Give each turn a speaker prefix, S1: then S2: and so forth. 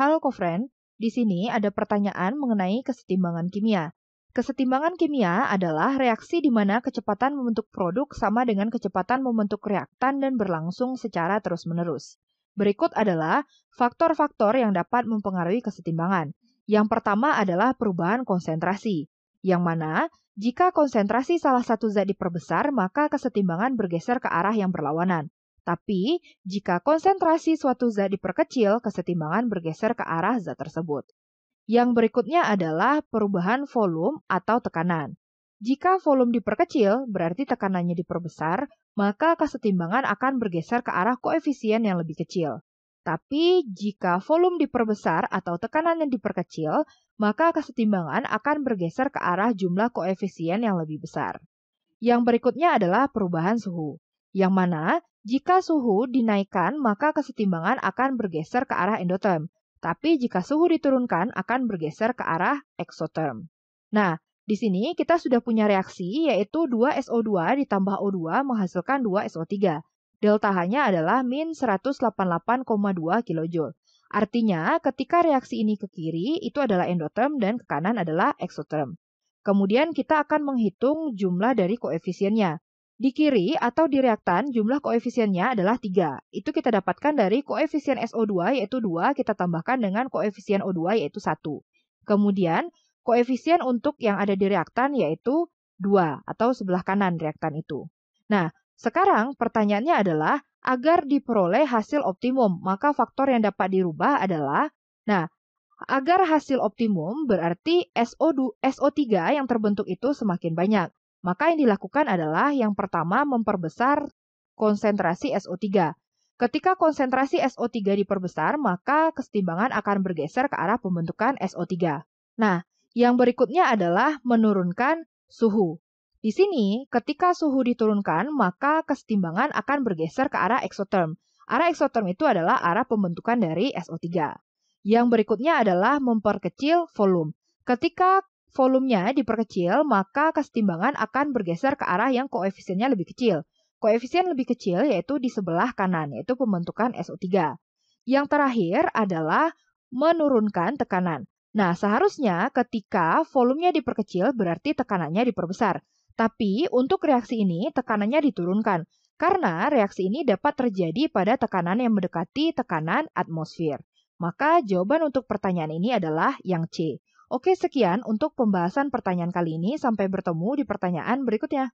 S1: Halo Kofren, di sini ada pertanyaan mengenai kesetimbangan kimia. Kesetimbangan kimia adalah reaksi di mana kecepatan membentuk produk sama dengan kecepatan membentuk reaktan dan berlangsung secara terus-menerus. Berikut adalah faktor-faktor yang dapat mempengaruhi kesetimbangan. Yang pertama adalah perubahan konsentrasi, yang mana jika konsentrasi salah satu zat diperbesar, maka kesetimbangan bergeser ke arah yang berlawanan. Tapi, jika konsentrasi suatu zat diperkecil, kesetimbangan bergeser ke arah zat tersebut. Yang berikutnya adalah perubahan volume atau tekanan. Jika volume diperkecil, berarti tekanannya diperbesar, maka kesetimbangan akan bergeser ke arah koefisien yang lebih kecil. Tapi jika volume diperbesar atau tekanan yang diperkecil, maka kesetimbangan akan bergeser ke arah jumlah koefisien yang lebih besar. Yang berikutnya adalah perubahan suhu, yang mana jika suhu dinaikkan, maka kesetimbangan akan bergeser ke arah endoterm. Tapi jika suhu diturunkan, akan bergeser ke arah eksoterm. Nah, di sini kita sudah punya reaksi, yaitu 2SO2 ditambah O2 menghasilkan 2SO3. Delta H-nya adalah min 188,2 kJ. Artinya, ketika reaksi ini ke kiri, itu adalah endoterm dan ke kanan adalah eksoterm. Kemudian kita akan menghitung jumlah dari koefisiennya. Di kiri atau di reaktan jumlah koefisiennya adalah 3. Itu kita dapatkan dari koefisien SO2 yaitu 2 kita tambahkan dengan koefisien O2 yaitu 1. Kemudian koefisien untuk yang ada di reaktan yaitu 2 atau sebelah kanan reaktan itu. Nah, sekarang pertanyaannya adalah agar diperoleh hasil optimum, maka faktor yang dapat dirubah adalah nah, agar hasil optimum berarti SO2, SO3 yang terbentuk itu semakin banyak. Maka yang dilakukan adalah yang pertama memperbesar konsentrasi SO3. Ketika konsentrasi SO3 diperbesar, maka kesetimbangan akan bergeser ke arah pembentukan SO3. Nah, yang berikutnya adalah menurunkan suhu. Di sini, ketika suhu diturunkan, maka kesetimbangan akan bergeser ke arah eksoterm. Arah eksoterm itu adalah arah pembentukan dari SO3. Yang berikutnya adalah memperkecil volume. Ketika volumenya diperkecil, maka kesetimbangan akan bergeser ke arah yang koefisiennya lebih kecil. Koefisien lebih kecil yaitu di sebelah kanan, yaitu pembentukan SO3. Yang terakhir adalah menurunkan tekanan. Nah, seharusnya ketika volumenya diperkecil berarti tekanannya diperbesar. Tapi untuk reaksi ini tekanannya diturunkan karena reaksi ini dapat terjadi pada tekanan yang mendekati tekanan atmosfer. Maka jawaban untuk pertanyaan ini adalah yang C. Oke, sekian untuk pembahasan pertanyaan kali ini. Sampai bertemu di pertanyaan berikutnya.